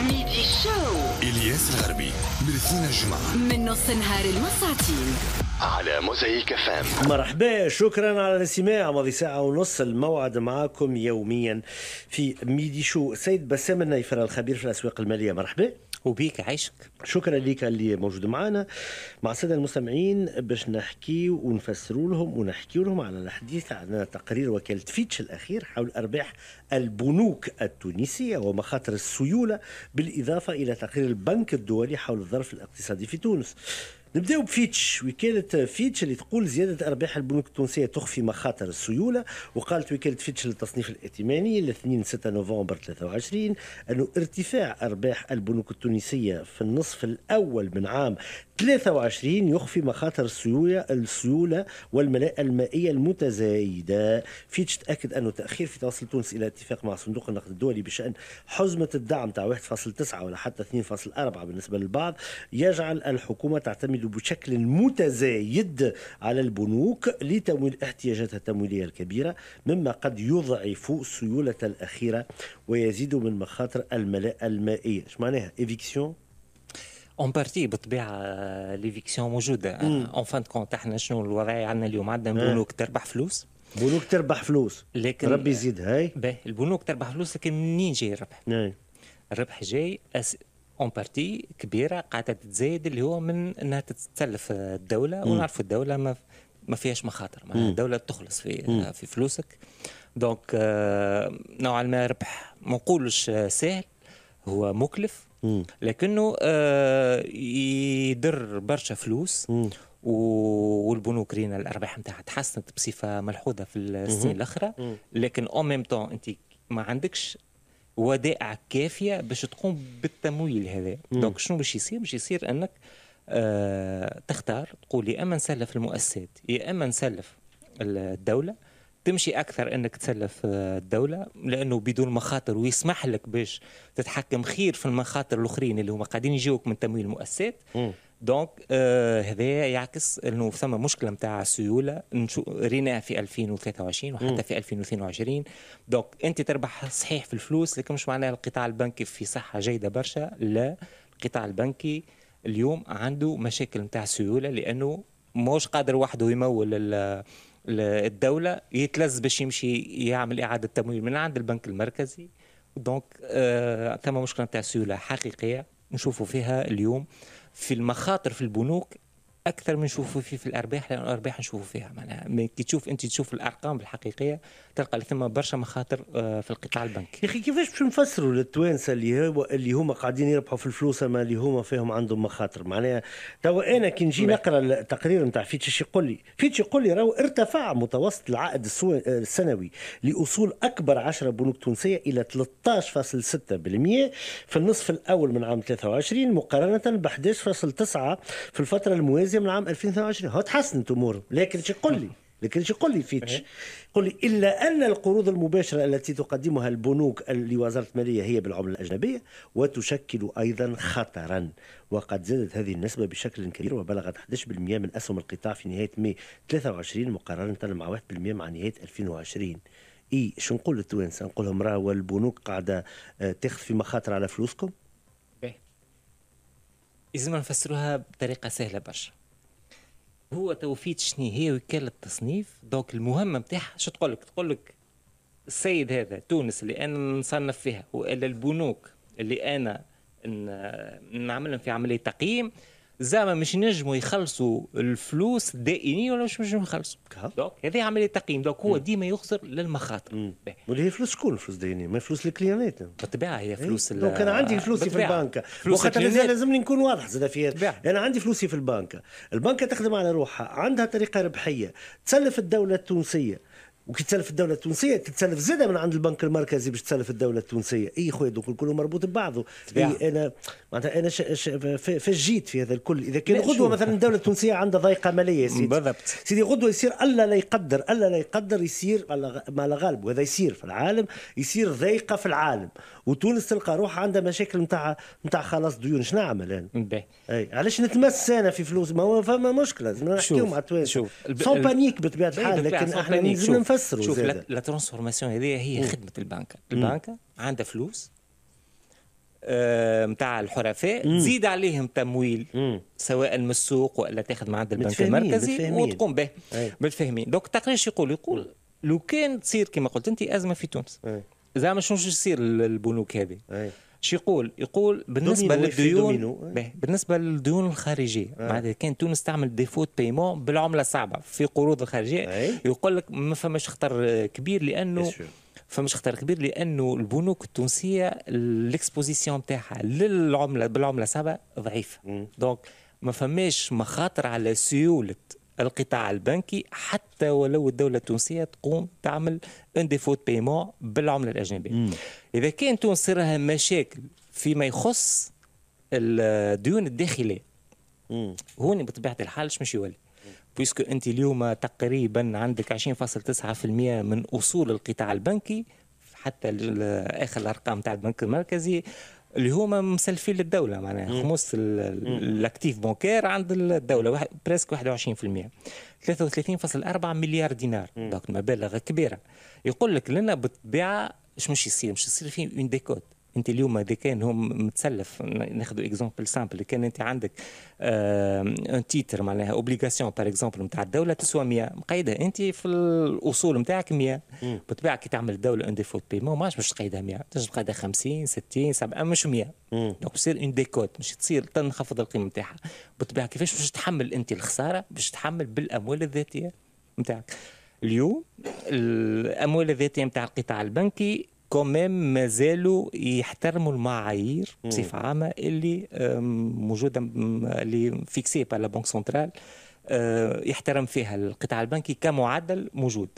ميدي شو الياس الغربي مرثينا الجمعة من نص نهار المساعتين على موزيك فام مرحبا شكرا على الاستماع ماضي ساعة ونص الموعد معاكم يوميا في ميدي شو سيد بسام النيفر الخبير في الأسواق المالية مرحبا وبيك عشق شكرا لك اللي موجود معنا مع السادة المستمعين باش نحكي ونفسر لهم ونحكي لهم على الحديث عن تقرير وكالة فيتش الأخير حول أرباح البنوك التونسية ومخاطر السيولة بالإضافة إلى تقرير البنك الدولي حول الظرف الاقتصادي في تونس نبداو بفيتش وكاله فيتش اللي تقول زياده ارباح البنوك التونسيه تخفي مخاطر السيوله وقالت وكاله فيتش للتصنيف الائتماني الاثنين 2 6 نوفمبر 23 انه ارتفاع ارباح البنوك التونسيه في النصف الاول من عام 23 يخفي مخاطر السيوله السيوله والملاءه المائيه المتزايده فيتش تاكد انه تاخير في توصل تونس الى اتفاق مع صندوق النقد الدولي بشان حزمه الدعم تاع 1.9 ولا حتى 2.4 بالنسبه للبعض يجعل الحكومه تعتمد بشكل متزايد على البنوك لتمويل احتياجاتها التمويلية الكبيرة مما قد يضعف السيولة الأخيرة ويزيد من مخاطر الملاءة المائية ايش معناها ايفيكسيون اون بارتي بالطبيعه ليفيكسيون موجوده اون فان كونت احنا شنو الوضع عندنا اليوم عندنا بنوك تربح فلوس بنوك تربح فلوس لكن ربي يزيد هاي البنوك تربح فلوس لكن منين جاي الربح؟ نعم. الربح جاي أس... اون بارتي كبيره قاعده تتزايد اللي هو من انها تتسلف الدوله ونعرفوا الدوله ما ما فيهاش مخاطر معناها الدوله تخلص في مم. في فلوسك دونك آه، نوعا ما ربح ما نقولش سهل هو مكلف لكنه آه، يدر برشا فلوس والبنوك رينا الارباح نتاعها تحسنت بصفه ملحوظه في السنين الاخرى لكن او ميم طون انت ما عندكش ودائع كافيه باش تقوم بالتمويل هذا دونك شنو باش يصير باش يصير انك آه تختار تقول يا اما نسلف المؤسسات يا اما نسلف الدوله تمشي اكثر انك تسلف آه، الدوله لانه بدون مخاطر ويسمح لك باش تتحكم خير في المخاطر الاخرين اللي هما قاعدين يجيوك من تمويل المؤسسات دونك آه هذا يعكس انه ثم مشكله نتاع السيوله ريناها في 2023 وحتى في 2022 دونك انت تربح صحيح في الفلوس لكن مش معناها القطاع البنكي في صحه جيده برشا لا القطاع البنكي اليوم عنده مشاكل نتاع سيوله لانه مش قادر وحده يمول الدوله يتلز باش يمشي يعمل اعاده تمويل من عند البنك المركزي دونك آه، ثم آه مشكله نتاع سيوله حقيقيه نشوفوا فيها اليوم في المخاطر في البنوك اكثر من نشوفوا فيه في الارباح لان الارباح نشوفوا فيها معناها كي تشوف انت تشوف الارقام الحقيقيه تلقى ثم برشا مخاطر آه، في القطاع البنكي. يا اخي كيفاش باش نفسروا للتوانسه اللي هو اللي هما قاعدين يربحوا في الفلوس اما اللي هما فيهم عندهم مخاطر معناها توا انا كي نجي نقرا التقرير نتاع فيتش يقول لي فيتش يقول لي راهو ارتفع متوسط العائد آه، السنوي لاصول اكبر 10 بنوك تونسيه الى 13.6% في النصف الاول من عام 23 مقارنه ب 11.9 في الفتره الموازيه الانجليزيه من عام 2022 هو تحسنت اموره لكن شو قل لي لكن شو قل لي فيتش قل لي الا ان القروض المباشره التي تقدمها البنوك لوزاره الماليه هي بالعمله الاجنبيه وتشكل ايضا خطرا وقد زادت هذه النسبة بشكل كبير وبلغت 11% من أسهم القطاع في نهاية مي 23 مقارنة مع 1% مع نهاية 2020 اي شو نقول للتوانسه نقول لهم راه والبنوك قاعده آه، تاخذ في مخاطر على فلوسكم لازمنا نفسروها بطريقه سهله برشا هو توفيت شنو هي وكاله تصنيف دونك المهمه نتاعها شو تقول لك تقول لك السيد هذا تونس اللي انا نصنف فيها والا البنوك اللي انا نعملهم في عمليه تقييم زعما مش نجموا يخلصوا الفلوس الدائنيه ولا مش نجموا يخلصوا دونك هذه عمليه تقييم دونك هو ديما يخسر للمخاطر واللي هي فلوس شكون فلوس دائنيه ما فلوس الكليانات بالطبيعه هي إيه؟ فلوس لو كان عندي فلوسي في البنك وخاطر لازمني نكون واضح زاد في انا عندي فلوسي في البنك البنك تخدم على روحها عندها طريقه ربحيه تسلف الدوله التونسيه وكي تسلف الدوله التونسيه تتسلف زاده من عند البنك المركزي باش تسلف الدوله التونسيه اي خويا دوك الكل مربوط ببعضه اي انا معناتها انا ش... ش... فجيت في هذا الكل اذا كان غدوه مثلا الدوله التونسيه عندها ضيقه ماليه سيدي بالضبط سيدي غدوه يصير الا لا يقدر الا لا يقدر يصير ما لا غالب وهذا يصير في العالم يصير ضيقه في العالم وتونس تلقى روحها عندها مشاكل نتاع نتاع خلاص ديون شنو نعمل انا؟ باهي اي علاش نتمس انا في فلوس ما هو فما مشكله لازم نحكيو مع التوانسه سون بانيك بطبيعه الحال لكن احنا لازم خسروا شوف لا ترانسفورماسيون هذه هي خدمه البنكه البنكه عندها فلوس نتاع آه، الحرفاء تزيد عليهم تمويل مم. سواء من السوق ولا تاخذ من عند البنك المركزي وتقوم به متفاهمين دونك شو يقول يقول لو كان تصير كما قلت انت ازمه في تونس زعما شنو يصير البنوك هذه شو يقول؟ يقول بالنسبه للديون بالنسبه للديون الخارجيه آه. معناتها كان تونس تعمل ديفوت بيمون بالعمله الصعبه في قروض الخارجيه يقول لك ما فماش خطر كبير لانه فمش خطر كبير لانه البنوك التونسيه الاكسبوزيسيون تاعها للعمله بالعمله الصعبه ضعيفه دونك ما فماش مخاطر على سيوله القطاع البنكي حتى ولو الدولة التونسية تقوم تعمل ان ديفو بيمون بالعملة الأجنبية إذا كان تونس صرها مشاكل فيما يخص الديون الداخلية هون بطبيعة الحال مش يولي بويسكو انت اليوم تقريبا عندك 20.9% من اصول القطاع البنكي حتى اخر الارقام تاع البنك المركزي اللي هما مسلفين للدوله معناها خمس الاكتيف بونكير عند الدوله واحد بريسك 21% 33.4 مليار دينار دونك مبالغ كبيره يقول لك لنا بالطبيعه اش مش يصير مش يصير فيه اون ديكوت انت اليوم اذا كان هم متسلف ناخذ اكزومبل سامبل كان انت عندك ان آه، تيتر معناها اوبليغاسيون بار اكزومبل نتاع الدوله تسوى 100 مقيده انت في الاصول نتاعك 100 بالطبيعه كي تعمل الدوله ان ديفو بيمون ما باش تقيدها 100 تنجم تقيدها 50 60 70 مش 100 دونك تصير اون ديكوت مش تصير تنخفض القيمه نتاعها بالطبيعه كيفاش باش تحمل انت الخساره باش تحمل بالاموال الذاتيه نتاعك اليوم الاموال الذاتيه نتاع القطاع البنكي كوميم مازالوا يحترموا المعايير بصفه عامه اللي موجوده اللي فيكسي با لا بنك سنترال يحترم فيها القطاع البنكي كمعدل موجود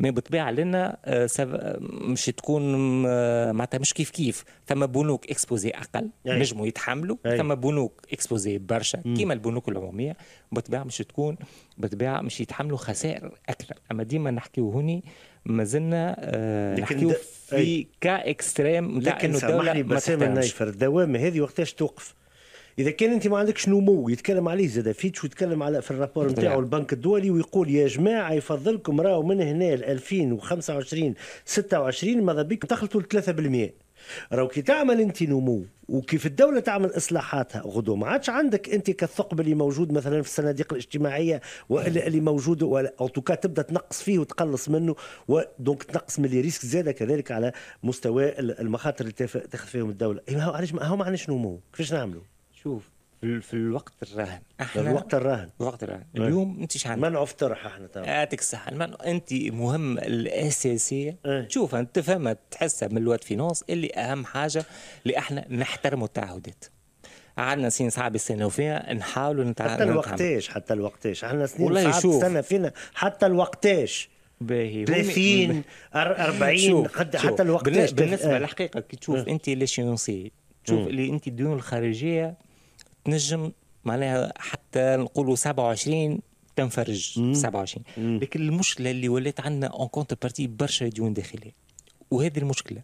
مي بالطبيعه لنا آه، آه، مش تكون آه، معناتها مش كيف كيف ثم بنوك اكسبوزي اقل نجموا يتحملوا ثم بنوك اكسبوزي برشا كيما البنوك العموميه بالطبيعه مش تكون بالطبيعه مش يتحملوا خسائر اكثر اما ديما نحكيو هوني ما زلنا آه نحكيو في كاكستريم تاع لكن سامحني بسام النايفر الدوامه هذه وقتاش توقف اذا كان انت ما عندكش نمو يتكلم عليه زاد فيتش ويتكلم على في الرابور نتاعو البنك الدولي ويقول يا جماعه يفضلكم راهو من هنا ل 2025 26 ماذا بيكم تخلطوا ل 3% راو كي تعمل انت نمو وكيف الدوله تعمل اصلاحاتها غدو ما عادش عندك انت كالثقب اللي موجود مثلا في الصناديق الاجتماعيه والا اللي موجود ولا توكا تبدا تنقص فيه وتقلص منه ودونك تنقص من لي ريسك زاده كذلك على مستوى المخاطر اللي تاخذ فيهم الدوله هو علاش ما هو ما عندناش نمو كيفاش نعملوا شوف في, في الوقت الراهن احنا الوقت الراهن الوقت الراهن اليوم انت منعوا في افطرح احنا تمام يعطيك الصحه انت مهم الاساسيه ايه؟ شوف تفهمها تحسها من الواد نص اللي اهم حاجه اللي احنا نحترموا التعهدات عندنا سنين صعبة السنة فيها نحاولوا نتعلموا حتى الوقتاش حتى الوقتاش عندنا سنين صعبة السنة فينا حتى الوقتاش باهي 30 40 قد حتى الوقتاش إيه. بالنسبه للحقيقه كي تشوف إيه. انت ليش شيونسي تشوف إيه. اللي انت الديون الخارجيه تنجم معناها حتى نقولوا 27 تنفرج مم. 27 مم. لكن المشكله اللي ولات عندنا اون كونتر بارتي برشا ديون داخليه وهذه المشكله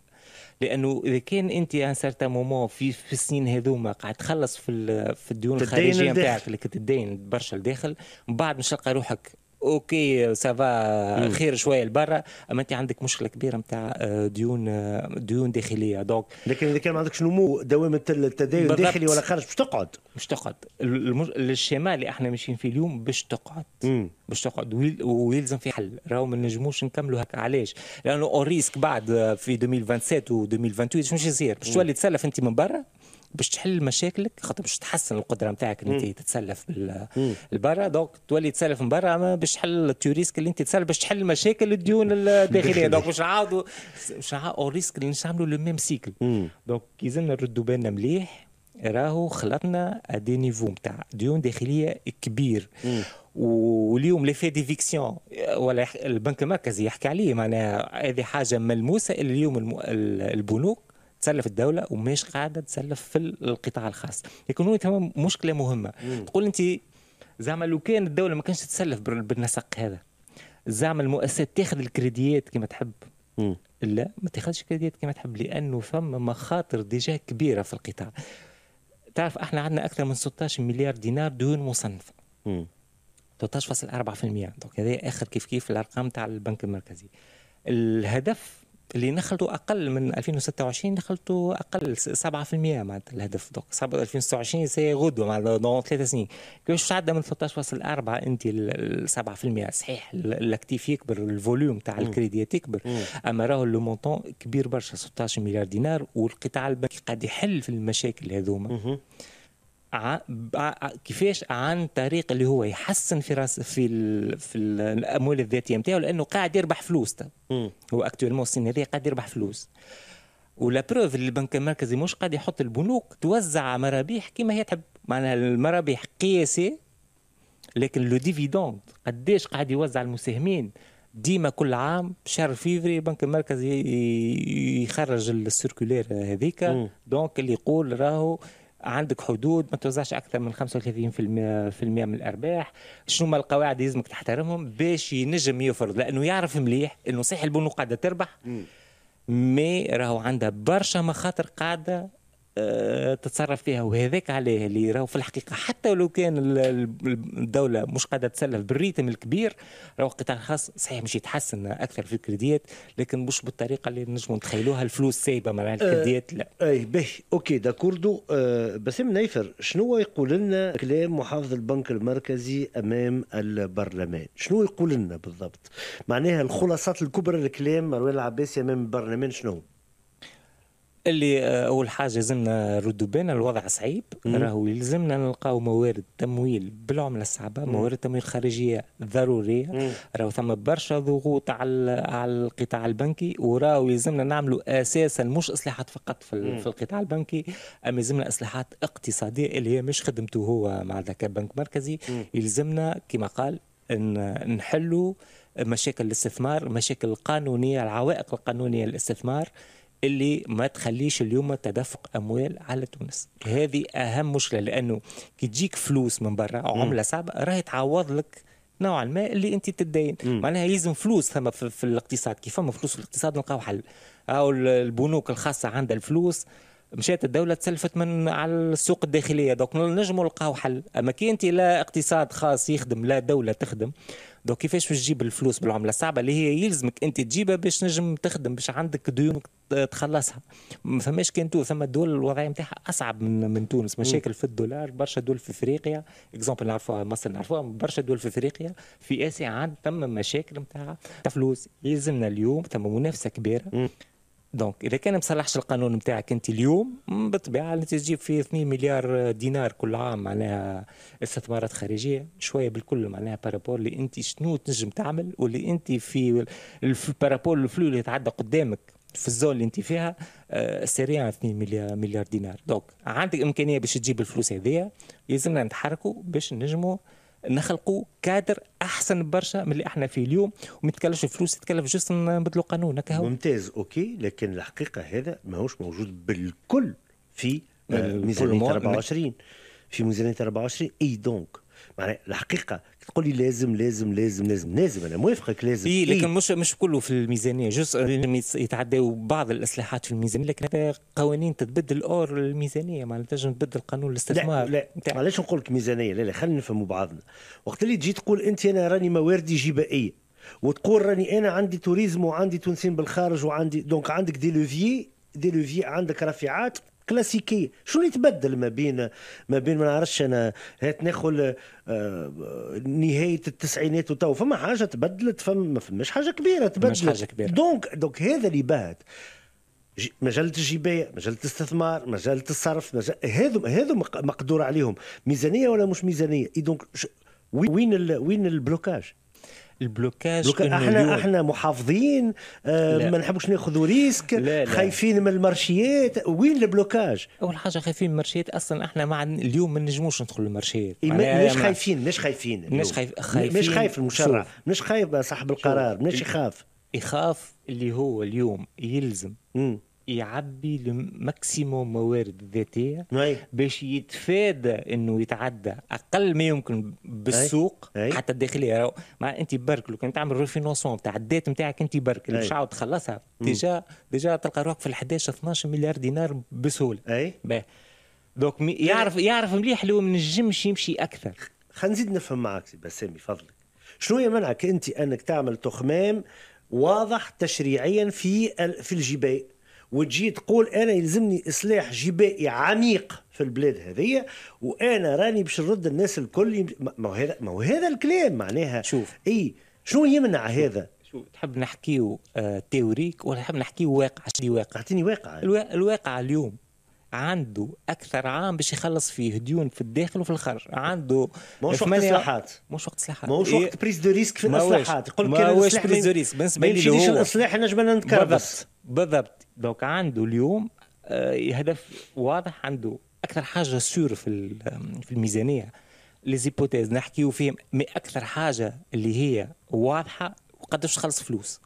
لانه اذا كان انت ان سارتان مومون في في السنين هذوما قاعد تخلص في في الديون الخارجيه نتاعك اللي كتدين برشا لداخل من بعد مش تلقى روحك اوكي سافا خير شويه لبرا اما انت عندك مشكله كبيره نتاع آه، ديون آه، ديون داخليه دونك لكن اذا كان ما عندكش نمو دوامه التداول الداخلي ولا خارج باش تقعد باش تقعد الشمال اللي احنا ماشيين فيه اليوم باش تقعد باش تقعد ويلزم في حل راهو ما نجموش نكملوا هكا علاش لانه ريسك بعد آه، في 2027 و 2028 شنو يصير باش تولي تسلف انت من برا باش تحل مشاكلك خاطر باش تحسن القدره نتاعك اللي انت تتسلف لبرا دونك تولي تسلف من برا اما باش تحل التوريسك اللي انت تسلف باش تحل مشاكل الديون الداخليه دونك باش نعاودوا باش نعاودوا ريسك اللي نستعملوا لو ميم سيكل دونك كي زلنا نردوا بالنا مليح راهو خلطنا ادي نيفو نتاع ديون داخليه كبير واليوم لي في ديفيكسيون ولا البنك المركزي يحكي عليه معناها هذه حاجه ملموسه اليوم البنوك تسلف الدوله وماش قاعده تسلف في القطاع الخاص يكون تمام مشكله مهمه مم. تقول انت زعما لو كان الدوله ما كانش تسلف بالنسق هذا زعما المؤسسات تاخذ الكريديات كما تحب مم. لا ما تاخذش الكريديات كما تحب لانه ثم مخاطر ديجا كبيره في القطاع تعرف احنا عندنا اكثر من 16 مليار دينار ديون مصنفه 13.4% دونك هذا اخر كيف كيف الارقام تاع البنك المركزي الهدف اللي نخلطوا اقل من 2026 نخلطوا اقل 7% معناتها الهدف دوك 2026 سي غدوه معناتها دون ثلاث سنين كيفاش تعدى من 13.4 انت ل 7% صحيح الاكتيف يكبر الفوليوم تاع الكريدي يكبر اما راهو لو مونتون كبير برشا 16 مليار دينار والقطاع البنكي قاعد يحل في المشاكل هذوما كيفاش عن طريق اللي هو يحسن في راس في ال في الاموال الذاتيه نتاعو لانه قاعد يربح فلوس هو اكتوالمون السنه هذه قاعد يربح فلوس ولا بروف البنك المركزي مش قاعد يحط البنوك توزع مرابيح كما هي تحب معناها المرابيح قياسي لكن لو ديفيدوند قداش قاعد يوزع المساهمين ديما كل عام شهر فيفري البنك المركزي يخرج السيركولير هذيك دونك اللي يقول راهو عندك حدود ما توزعش اكثر من 35% من الارباح شنو ما القواعد يلزمك تحترمهم باش ينجم يفرض لانه يعرف مليح انه صحيح البنوك قاعده تربح مي راهو عندها برشا مخاطر قاعده آه، تتصرف فيها وهذاك عليه اللي راهو في الحقيقه حتى لو كان الدوله مش قادره تسلف بالريتم الكبير راهو القطاع الخاص صحيح مش يتحسن اكثر في الكريديات لكن مش بالطريقه اللي نجموا نتخيلوها الفلوس سايبه مع آه، الكريديات لا اي باهي اوكي داكوردو آه بسام نيفر شنو يقول لنا كلام محافظ البنك المركزي امام البرلمان شنو يقول لنا بالضبط معناها الخلاصات الكبرى لكلام مروان العباسي امام البرلمان شنو اللي آه، اول حاجه لازمنا نردوا بالنا الوضع صعيب راهو يلزمنا نلقاو موارد تمويل بالعمله الصعبه موارد تمويل خارجيه ضروريه راهو ثم برشا ضغوط على على القطاع البنكي وراهو يلزمنا نعملوا اساسا مش اصلاحات فقط في, في القطاع البنكي اما يلزمنا اصلاحات اقتصاديه اللي هي مش خدمته هو مع ذاك البنك مركزي يلزمنا كما قال ان نحلوا مشاكل الاستثمار مشاكل القانونيه العوائق القانونيه للاستثمار اللي ما تخليش اليوم تدفق اموال على تونس هذه اهم مشكله لانه كي تجيك فلوس من برا عمله صعبه راهي تعوض لك نوعا ما اللي انت تدين معناها يلزم فلوس ثم في, في الاقتصاد كيف فما فلوس في الاقتصاد نلقاو حل او البنوك الخاصه عندها الفلوس مشات الدولة تسلفت من على السوق الداخلية دوك نجموا نلقاو حل أما كي أنت لا اقتصاد خاص يخدم لا دولة تخدم دونك كيفاش باش تجيب الفلوس بالعمله الصعبه اللي هي يلزمك انت تجيبها باش نجم تخدم باش عندك ديونك تخلصها ما فماش كان تو ثم الدول الوضعيه نتاعها اصعب من من تونس مشاكل في الدولار برشا دول في افريقيا اكزومبل نعرفوها مصر نعرفوها برشا دول في افريقيا في اسيا عاد ثم مشاكل نتاع فلوس يلزمنا اليوم ثم منافسه كبيره دونك اذا كان ما صلحش القانون نتاعك انت اليوم بالطبيعه انت تجيب فيه 2 مليار دينار كل عام معناها استثمارات خارجيه شويه بالكل معناها بارابور اللي انت شنو تنجم تعمل واللي انت في بارابور الفلو اللي يتعدى قدامك في الزون اللي انت فيها آه، سريعا 2 مليار مليار دينار دونك عندك امكانيه باش تجيب الفلوس هذيا يلزمنا نتحركوا باش نجموا نخلقوا كادر احسن برشا من اللي احنا فيه اليوم وما يتكلفش فلوس يتكلف جس نبدلوا قانون هكا ممتاز اوكي لكن الحقيقه هذا ماهوش موجود بالكل في آه، ميزانيه 24 في ميزانيه 24 اي دونك معناها الحقيقه تقول لي لازم لازم لازم لازم لازم انا موافقك لازم اي لكن إيه؟ مش مش كله في الميزانيه جزء يتعداو بعض الاصلاحات في الميزانيه لكن هذا قوانين تتبدل اور الميزانيه معناتها تنجم تبدل قانون الاستثمار لا, لا. علاش نقول لك ميزانيه لا لا خلينا نفهموا بعضنا وقت اللي تجي تقول انت انا راني مواردي جبائيه وتقول راني انا عندي توريزم وعندي تونسيين بالخارج وعندي دونك عندك دي لوفي دي لوفي عندك رفيعات كلاسيكيه شنو اللي تبدل ما بين ما بين ما نعرفش انا هات ناخذ آه، نهايه التسعينات وتو فما حاجه تبدلت فما فماش حاجه كبيره تبدلت مش حاجه كبيره دونك دونك هذا اللي بهت مجله الجبايه، مجله الاستثمار، مجله الصرف، هذو هذو مقدور عليهم، ميزانيه ولا مش ميزانيه؟ إيه دونك وين وين البلوكاج؟ البلوكاج احنا اليوم. احنا محافظين آه ما نحبوش ناخذوا ريسك لا لا. خايفين من المارشيات وين البلوكاج اول حاجه خايفين من المارشيات اصلا احنا مع اليوم ما نجموش ندخلوا المارشيات مش خايفين مش خايفين مش خايف خايفين مش خايف المشرع مش خايف صاحب القرار مش يخاف يخاف اللي هو اليوم يلزم مم. يعبي لماكسيموم موارد ذاتيه باش يتفادى انه يتعدى اقل ما يمكن بالسوق أي. أي. حتى الداخليه مع انت برك لو كان تعمل ريفينونسون تاع الدات نتاعك انت برك اللي عاود تخلصها ديجا ديجا تلقى روحك في ال 11 12 مليار دينار بسهوله اي بيه. دوك يعرف يعرف مليح لو ما نجمش يمشي اكثر خلينا نزيد نفهم معك بسامي فضلك شنو يمنعك انت انك تعمل تخمام واضح تشريعيا في في الجبال وتجي تقول انا يلزمني اصلاح جبائي عميق في البلاد هذه وانا راني باش نرد الناس الكل ما هو هذا ما هو هذا الكلام معناها شوف اي شنو يمنع شوف. هذا شوف تحب نحكيو آه تيوريك ولا تحب نحكيو واقع شدي واقع اعطيني واقع الوا... الواقع اليوم عنده اكثر عام باش يخلص فيه ديون في الداخل وفي الخارج عنده ماهوش وقت اصلاحات ماهوش وقت اصلاحات ماهوش وقت بريز دو ريسك في الاصلاحات يقول لك بريز دو ريسك بالنسبه لي هو ما يجيش الاصلاح نجم نتكربص بالضبط دونك عنده اليوم آه، هدف واضح عنده اكثر حاجه سور في في الميزانيه زيبوتيز نحكيو فيهم مي اكثر حاجه اللي هي واضحه وقداش خلص فلوس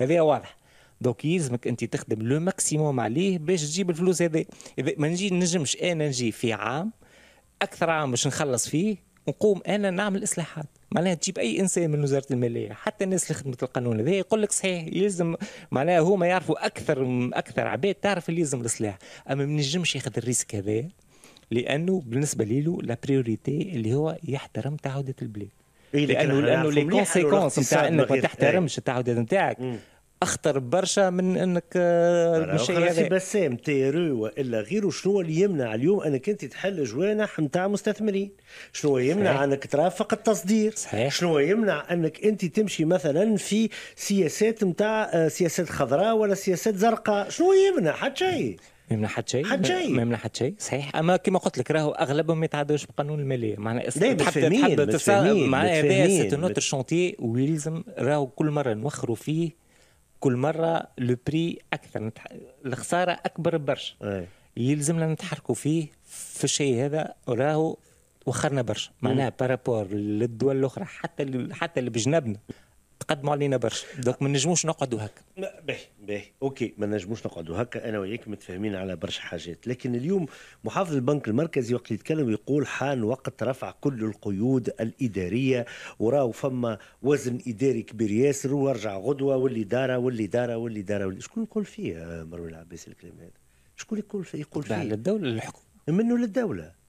هذا واضح دونك يلزمك انت تخدم لو ماكسيموم عليه باش تجيب الفلوس هذا اذا ما نجي نجمش انا نجي في عام اكثر عام باش نخلص فيه نقوم انا نعمل اصلاحات معناها تجيب اي انسان من وزاره الماليه حتى الناس اللي خدمت القانون هذا يقول لك صحيح يلزم معناها هما يعرفوا اكثر اكثر عباد تعرف اللي يلزم الاصلاح اما ما نجمش ياخذ الريسك هذا لانه بالنسبه له لا بريوريتي اللي هو يحترم تعهدات البلاد إيه لانه لانه لي كونسيكونس نتاع انك ما تحترمش التعهدات إيه. نتاعك اخطر برشا من انك آه، الشيء هذا بسام تيرو والا غيره شنو اللي يمنع اليوم انك انت تحل جوانح نتاع مستثمرين شنو يمنع صحيح. انك ترافق التصدير صحيح. شنو يمنع انك انت تمشي مثلا في سياسات نتاع آه، سياسات خضراء ولا سياسات زرقاء شنو يمنع حتى شيء ما يمنع حد شيء حد شيء ما يمنع حد شيء صحيح اما كما قلت لك راهو اغلبهم ما يتعداوش بقانون الماليه معناها تحب تحب معناها هذا سيت نوتر شونتي ويلزم راهو كل مره نوخروا فيه كل مره لو بري اكثر نتح... الخساره اكبر برشا إيه. يلزمنا نتحركوا فيه في الشيء هذا راهو وخرنا برشا معناها بارابور للدول الاخرى حتى ال... حتى اللي بجنبنا تقدموا علينا برشا دونك ما نجموش نقعدوا هكا باهي باهي اوكي ما نجموش نقعدوا هكا انا وياك متفاهمين على برشا حاجات لكن اليوم محافظ البنك المركزي وقت يتكلم يقول حان وقت رفع كل القيود الاداريه وراو فما وزن اداري كبير ياسر وارجع غدوه واللي واللي دار واللي دار شكون يقول فيه مروان العباس الكلام هذا شكون يقول فيه يقول فيه للدوله للحكومه منه للدوله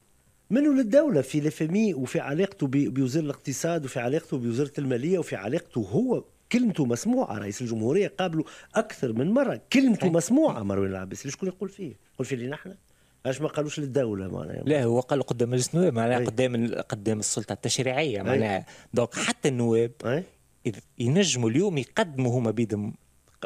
منه للدولة في لفمي وفي علاقته بوزير الاقتصاد وفي علاقته بوزارة المالية وفي علاقته هو كلمته مسموعة رئيس الجمهورية قابله أكثر من مرة كلمته مسموعة مروان العباسي شكون يقول فيه؟ يقول فيه اللي نحن علاش ما قالوش للدوله معناها لا هو قال قدام مجلس النواب معناها قدام قدام السلطه التشريعيه معناها دونك حتى النواب أي. ينجموا اليوم يقدموا هما بيدهم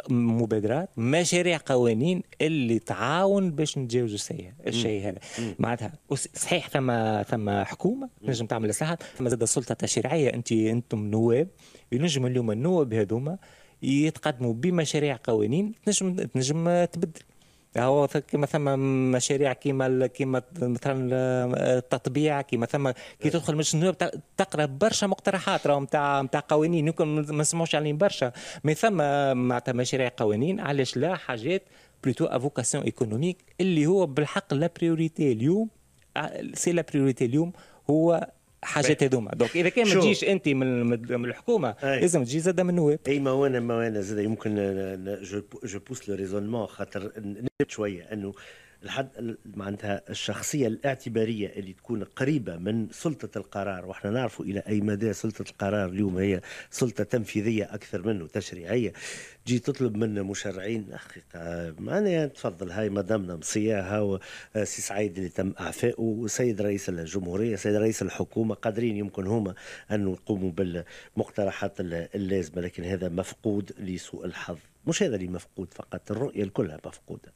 مبادرات مشاريع قوانين اللي تعاون باش نتجاوزوا الشيء هذا معناتها صحيح ثم ثم حكومه نجم تعمل اصلاحات ثم زاد السلطه التشريعيه انت انتم نواب ينجم اليوم النواب هذوما يتقدموا بمشاريع قوانين تنجم تنجم تبدل هو كيما ثم مشاريع كيما كيما مثلا التطبيع كيما ثم كي تدخل مجلس النواب تقرا برشا مقترحات راهو نتاع نتاع قوانين يمكن ما نسمعوش عليهم برشا مي ثم معناتها مشاريع قوانين علاش لا حاجات بلوتو افوكاسيون ايكونوميك اللي هو بالحق لا بريوريتي اليوم سي لا بريوريتي اليوم هو حاجات هذوما دونك اذا كان ما تجيش انت من الحكومه لازم تجي زاده من النواب اي ما وانا ما وانا زاده يمكن جو بوس لو ريزونمون خاطر شويه انه لحد معناتها الشخصية الاعتبارية اللي تكون قريبة من سلطة القرار وإحنا نعرفوا إلى أي مدى سلطة القرار اليوم هي سلطة تنفيذية أكثر منه تشريعية تجي تطلب من مشرعين حقيقة معناها تفضل هاي مدامنا مصياها سي سعيد اللي تم إعفائه وسيد رئيس الجمهورية سيد رئيس الحكومة قادرين يمكن هما أن يقوموا بالمقترحات اللازمة لكن هذا مفقود لسوء الحظ مش هذا اللي مفقود فقط الرؤية الكلها مفقودة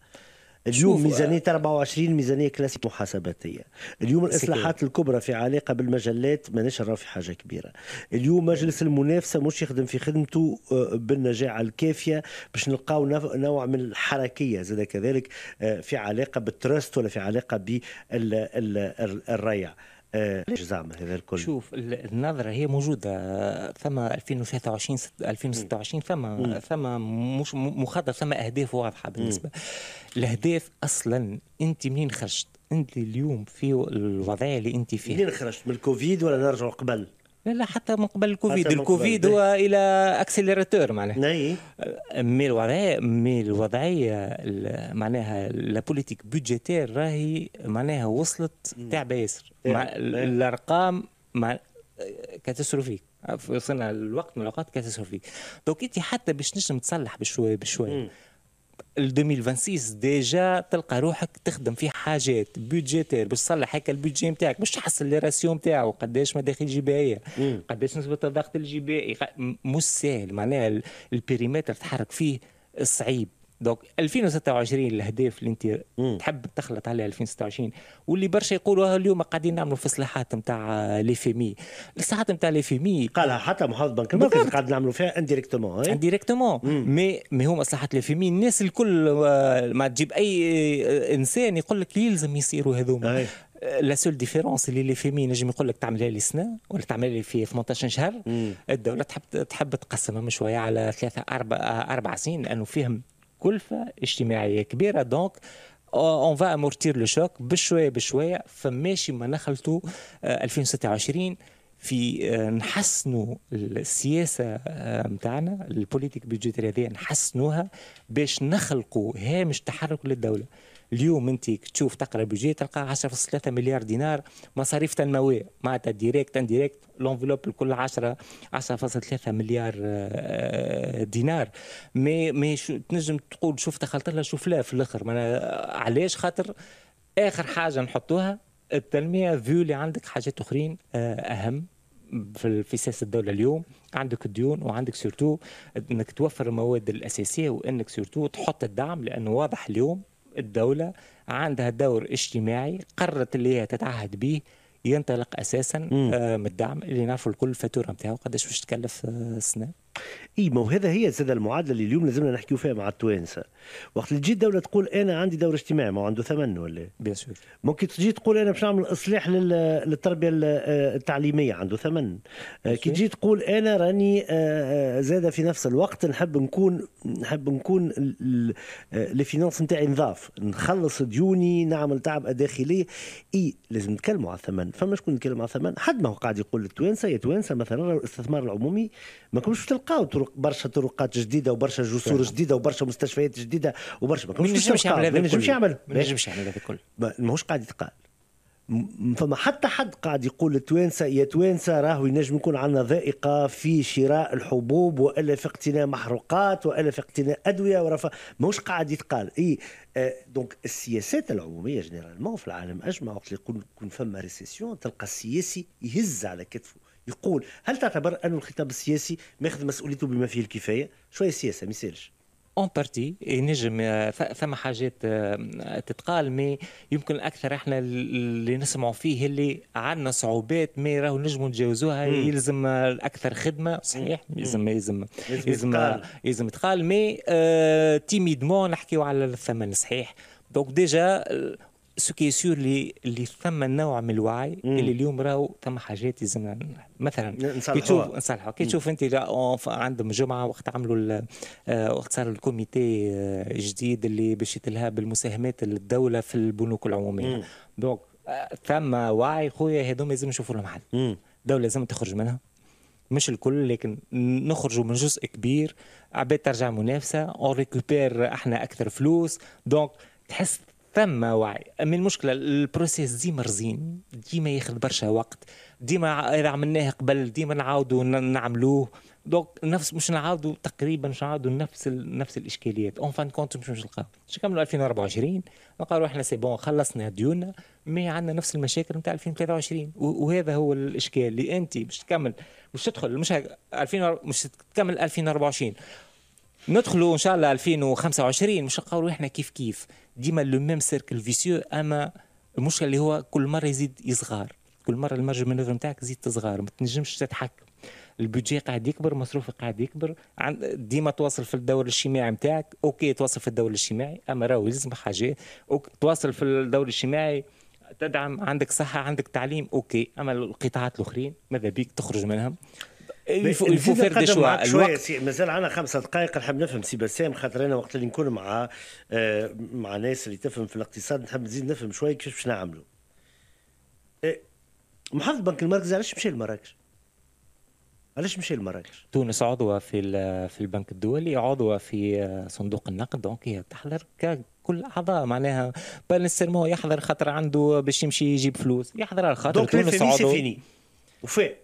اليوم ميزانية 24 آه، ميزانية كلاسيك محاسباتية اليوم الإصلاحات الكبرى في علاقة بالمجلات ما نشرها في حاجة كبيرة اليوم مجلس إيه. المنافسة مش يخدم في خدمته آه، بالنجاعة الكافية باش نلقاو نوع من الحركية زاد كذلك آه، في علاقة بالتراست ولا في علاقة بالريع علاش آه، زعما هذا الكل شوف النظره هي موجوده ثم 2023 2026 ثم ثم مش مخطط ثم اهداف واضحه بالنسبه الاهداف اصلا انت منين خرجت انت اليوم في الوضعيه اللي انت فيها منين خرجت من الكوفيد ولا نرجع قبل لا لا حتى من قبل الكوفيد الكوفيد نعم. هو الى اكسيليراتور معناها نعم. اي أه، مي الوضعيه مي الوضعيه معناها لا بوليتيك بودجيتير راهي معناها وصلت تعب ياسر نعم. الارقام مع كاتاستروفيك أه، وصلنا الوقت من الاوقات كاتاستروفيك دونك انت حتى باش نجم تصلح بشوي بشوي 2026 ديجا تلقى روحك تخدم في حاجات بودجيتير باش تصلح هيك البودجي نتاعك باش تحصل لي راسيو نتاعو قداش مداخل جبائيه قداش نسبه الضغط الجبائي مش سهل معناها البيريمتر تحرك فيه صعيب دونك 2026 الاهداف اللي انت تحب تخلط عليها 2026 واللي برشا يقولوا اليوم قاعدين نعملوا في اصلاحات نتاع لي فيمي الاصلاحات نتاع لي فيمي قالها حتى محافظ بنك المركز قاعد نعملوا فيها انديريكتومون انديريكتومون مي مي هما اصلاحات لي فيمي الناس الكل آه، ما تجيب اي آه، انسان يقول لك يلزم يصيروا هذوما آه، لا سول ديفيرونس اللي لي فيمي نجم يقول لك تعملها لي سنه ولا تعملها لي في 18 شهر الدوله تحب تحب تقسمهم شويه على ثلاثه اربع اربع سنين لانه فيهم كلفه اجتماعيه كبيره دونك اون فا امورتير لو شوك بشويه بشويه فماشي ما نخلطوا آه، 2026 في آه، نحسنوا السياسه نتاعنا آه، البوليتيك بيجيتري هذه نحسنوها باش نخلقوا هامش تحرك للدوله اليوم انت تشوف تقرا البيجي تلقى 10.3 مليار دينار مصاريف تنمويه معناتها ديريكت انديريكت لونفلوب الكل 10 10.3 مليار آه، دينار مي مي تنجم تقول شوف دخلت لها شوف لا في الاخر آه، علاش خاطر اخر حاجه نحطوها التنميه فيو اللي عندك حاجات اخرين آه، اهم في في سياسه الدوله اليوم عندك الديون وعندك سورتو انك توفر المواد الاساسيه وانك سورتو تحط الدعم لانه واضح اليوم الدولة عندها دور اجتماعي قررت اللي هي تتعهد به ينطلق اساسا من الدعم آه، اللي نعرفوا الكل الفاتوره نتاعو قداش باش تكلف آه، السنه اي ما هذا هي زاد المعادله اللي اليوم لازمنا نحكيو فيها مع التوانسه وقت اللي تجي الدوله تقول انا عندي دور اجتماعي ما عنده ثمن ولا بيان سور ممكن تجي تقول انا باش نعمل اصلاح للتربيه آه، التعليميه عنده ثمن آه، كي تجي تقول انا راني آه، زاده في نفس الوقت نحب نكون نحب نكون لي فينانس نتاعي نظاف نخلص ديوني نعمل تعب داخليه اي لازم نتكلموا على الثمن فما شكون يتكلم على الثمن حد ما هو قاعد يقول للتوانسه يا توانسه مثلا الاستثمار العمومي ما كنتش تلقاو طرق برشا طرقات جديده وبرشا جسور جديده وبرشا مستشفيات جديده وبرشا ما نجمش يعمل هذا ما نجمش يعمل ما نجمش يعمل هذا الكل ماهوش قاعد يتقال فما حتى حد قاعد يقول للتوانسه يا توانسه راهو ينجم يكون عندنا ذائقه في شراء الحبوب والا في اقتناء محروقات والا في اقتناء ادويه ورفا ماهوش قاعد يتقال اي دونك آه، السياسات العموميه جينيرالمون في العالم اجمع وقت اللي يكون فما ريسيسيون تلقى السياسي يهز على كتفه يقول هل تعتبر أن الخطاب السياسي ماخذ مسؤوليته بما فيه الكفاية شوية سياسة ما يسالش اون بارتي نجم ثم حاجات آه، تتقال مي يمكن اكثر احنا اللي نسمعوا فيه اللي عندنا صعوبات مي راهو نجموا نتجاوزوها يلزم اكثر خدمه صحيح يلزم يلزم يلزم يلزم تقال مي تيميدمون نحكيو على الثمن صحيح دونك ديجا سور اللي اللي ثم نوع من الوعي مم. اللي اليوم راهو ثم حاجات لازم مثلا كي تشوف كي mm. تشوف انت عندهم جمعه وقت عملوا آه، وقت صار الكوميتي آه، جديد اللي باش يتلها بالمساهمات الدوله في البنوك العموميه دونك ثم وعي خويا هذوما لازم نشوفوا لهم حل الدوله mm. لازم تخرج منها مش الكل لكن نخرجوا من جزء كبير عباد ترجع منافسه اون ريكوبير احنا اكثر فلوس دونك تحس ثم وعي اما المشكله البروسيس ديما رزين ديما ياخذ برشا وقت ديما اذا عملناه قبل ديما نعاودوا نعملوه دونك نفس مش نعاودوا تقريبا مش نعاودوا نفس ال... نفس الاشكاليات اون فان كونت مش نلقاو باش نكملوا 2024 نلقاو احنا سي بون خلصنا ديوننا مي عندنا نفس المشاكل نتاع 2023 وهذا هو الاشكال اللي انت باش تكمل مش تدخل مش 2000 مش تكمل 2024 ندخلوا ان شاء الله 2025 مش نقولوا احنا كيف كيف ديما لو ميم سيركل فيسيو اما المشكل اللي هو كل مره يزيد يصغار كل مره المرج مانوفر نتاعك يزيد تصغار ما تنجمش تتحكم البودجي قاعد يكبر مصروفك قاعد يكبر ديما تواصل في الدور الاجتماعي نتاعك اوكي تواصل في الدور الاجتماعي اما راهو يلزم حاجه أوكي. تواصل في الدور الاجتماعي تدعم عندك صحه عندك تعليم اوكي اما القطاعات الاخرين ماذا بيك تخرج منهم يفو يفو فير دي شوا الوقت مازال عندنا خمسة دقائق نحب نفهم سي بسام خاطر انا وقت اللي نكون مع آه، مع ناس اللي تفهم في الاقتصاد نحب نزيد نفهم شويه كيف باش نعملوا آه، محافظ البنك المركزي علاش مشى لمراكش؟ علاش مشى لمراكش؟ تونس عضوة في في البنك الدولي عضوة في آه، صندوق النقد دونك هي تحضر كل اعضاء معناها با نسلمو يحضر خاطر عنده باش يمشي يجيب فلوس يحضر على خاطر تونس عضو دونك فيني وفاء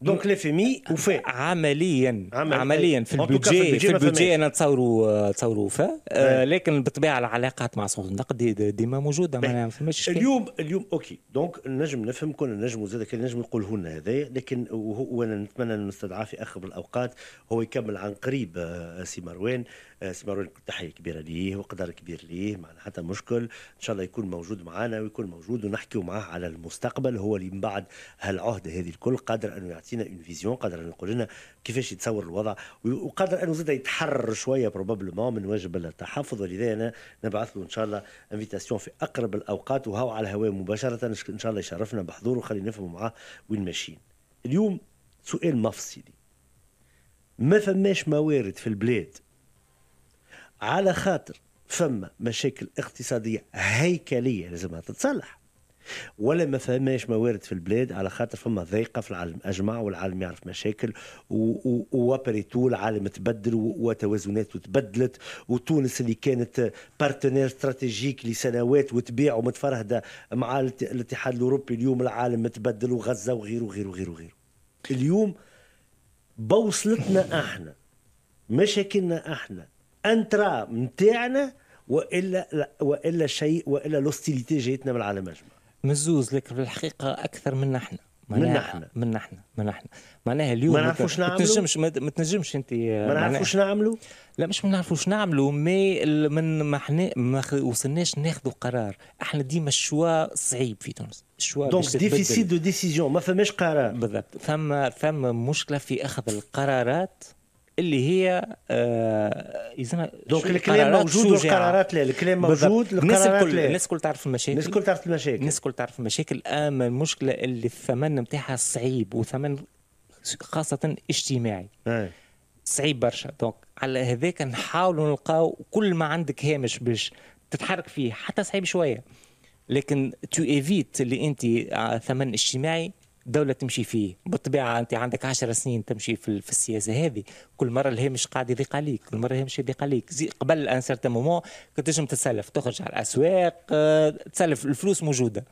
دونك لي فيمي وفاء عمليا عمليا, في البودجي في البودجي انا نتصوروا نتصوروا فا آه لكن بالطبيعه العلاقات مع صندوق النقد ديما موجوده ما فماش اليوم اليوم اوكي دونك نجم نفهم كنا نجم زاد كان نجم يقوله لنا هذا لكن وانا نتمنى نستدعى في اخر الاوقات هو يكمل عن قريب آه، سي مروان سمارون تحيه كبيره ليه وقدر كبير ليه معنا حتى مشكل ان شاء الله يكون موجود معنا ويكون موجود ونحكي معاه على المستقبل هو اللي من بعد هالعهده هذه الكل قادر انه يعطينا اون فيزيون قادر انه يقول لنا كيفاش يتصور الوضع وقادر انه زاد يتحرر شويه بروبابلمون من واجب التحفظ ولذا انا نبعث له ان شاء الله انفيتاسيون في اقرب الاوقات وهو على الهواء مباشره ان شاء الله يشرفنا بحضوره وخلينا نفهموا معاه وين ماشيين اليوم سؤال مفصلي ما فماش موارد في البلاد على خاطر فما مشاكل اقتصادية هيكلية لازمها تتصلح ولا ما فماش موارد في البلاد على خاطر فما ضيقه في العالم اجمع والعالم يعرف مشاكل وابريتو العالم تبدل وتوازناته تبدلت وتونس اللي كانت بارتنير استراتيجيك لسنوات وتبيع ومتفرهده مع الاتحاد الاوروبي اليوم العالم تبدل وغزه وغيره وغيره وغيره وغيره اليوم بوصلتنا احنا مشاكلنا احنا انترا نتاعنا والا والا شيء والا لوستيليتي جايتنا من العالم اجمع مزوز لكن في الحقيقه اكثر منا احنا منا احنا منا احنا من احنا معناها اليوم ما نعرفوش نعملوا ما تنجمش ما تنجمش انت ما نعرفوش نعملوا لا مش ما نعرفوش نعملوا مي من ما احنا ما وصلناش ناخذوا قرار احنا ديما الشوا صعيب في تونس الشوا دونك ديفيسيت دو ديسيزيون ما فماش قرار بالضبط ثم ثم مشكله في اخذ القرارات اللي هي آه دونك الكلام موجود والقرارات لا الكلام موجود الناس الكل الناس الكل تعرف المشاكل الناس الكل تعرف المشاكل الناس الكل تعرف المشاكل اما المشكله اللي الثمن نتاعها صعيب وثمن خاصه اجتماعي أي. صعيب برشا دونك على هذاك نحاولوا نلقاو كل ما عندك هامش باش تتحرك فيه حتى صعيب شويه لكن تو ايفيت اللي انت آه، ثمن اجتماعي الدولة تمشي فيه بالطبيعة أنت عندك عشر سنين تمشي في, السياسة هذه كل مرة الهامش قاعد يضيق عليك كل مرة الهامش يضيق عليك قبل أن سرت مومون كنت تنجم تتسلف تخرج على الأسواق آه، تسلف الفلوس موجودة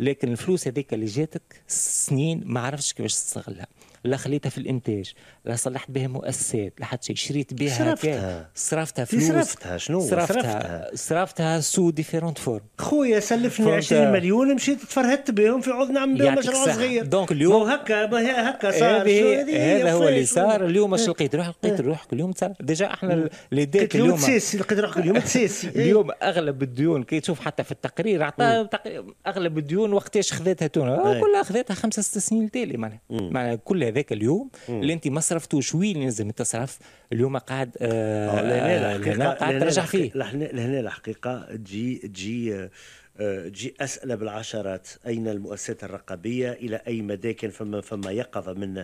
لكن الفلوس هذيك اللي جاتك سنين ما عرفش كيفاش تستغلها لا خليتها في الانتاج لا صلحت بها مؤسسات لا حتى شيء شريت بها صرفتها صرفتها فلوس صرفتها شنو صرفتها صرفتها سو ديفيرونت فورم خويا سلفني 20 مليون مشيت تفرهدت بهم في عوض نعمل بهم مشروع صغير دونك اليوم هكا هكا صار هذا هو اللي صار اليوم اش لقيت روحك لقيت روحك اليوم ديجا احنا لي ديك اليوم تسيسي لقيت روحك اليوم تسيسي اليوم اغلب الديون كي تشوف حتى في التقرير عطى اغلب الديون وقتاش خذاتها تونس كلها خذاتها خمسة ست سنين تالي معناها معناها كلها هذاك اليوم اللي انت ما صرفتوش وين لازم تصرف اليوم قاعد آه, آه،, آه، لهنا قاعد ترجع فيه لهنا الحقيقه تجي تجي آه، تجي أسئلة بالعشرات أين المؤسسات الرقابية إلى أي مدى كان فما فما يقظة من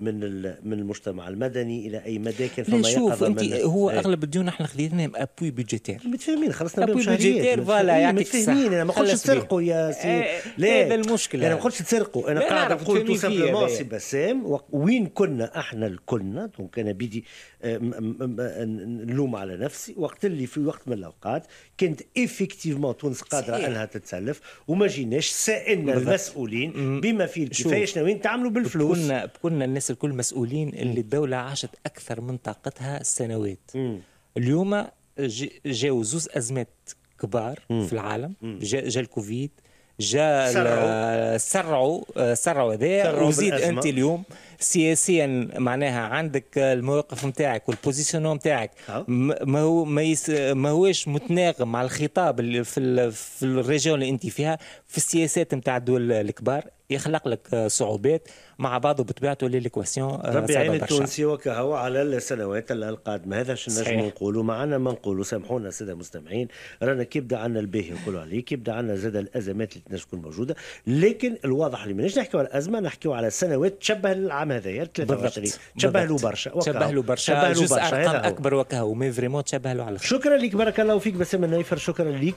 من من المجتمع المدني إلى أي مدى كان فما يقظة من هو إيه. أغلب الديون احنا خذيناهم أبوي بيجيتير متفاهمين خلصنا أبوي بيجيتير فوالا يعني متفاهمين أنا ما قلتش تسرقوا يا إيه، سي إيه، لا هذا المشكلة أنا ما قلتش تسرقوا أنا قاعد نقول تو سامبلومون سي بسام وين كنا احنا الكلنا دونك أنا بدي آه، نلوم على نفسي وقت اللي في وقت من الأوقات كانت إفكتيفمون تونس قادرة انها تتسلف وما جيناش سائلنا المسؤولين بما فيه الكفايه شنو تعملوا بالفلوس كنا كنا الناس الكل مسؤولين اللي الدوله عاشت اكثر من طاقتها سنوات اليوم جاو زوز ازمات كبار مم. في العالم جا, جا الكوفيد جا سرعوا سرعوا آه، سرعوا هذا وزيد انت اليوم سياسيا معناها عندك المواقف نتاعك والبوزيشنمون نتاعك ما هو ما, يس... ما هوش متناغم مع الخطاب اللي في ال... في الريجون اللي انت فيها في السياسات نتاع الدول الكبار يخلق لك صعوبات مع بعضه بطبيعته اللي آه، ليكواسيون ربي يعين التونسي وكهو على السنوات القادمه هذا شنو نجم نقولوا معنا ما نقولوا سامحونا الساده المستمعين رانا كيبدا عندنا الباهي نقولوا عليه كيبدا عندنا زاد الازمات اللي تنجم تكون موجوده لكن الواضح اللي ماناش نحكيو على الازمه نحكيو على سنوات تشبه العام ماذا هي 23 تشبه له برشا تشبه له برشا تشبه له برشا ارقام اكبر وكهو مي فريمون تشبه له على الخير شكرا لك بارك الله فيك بسام النايفر شكرا لك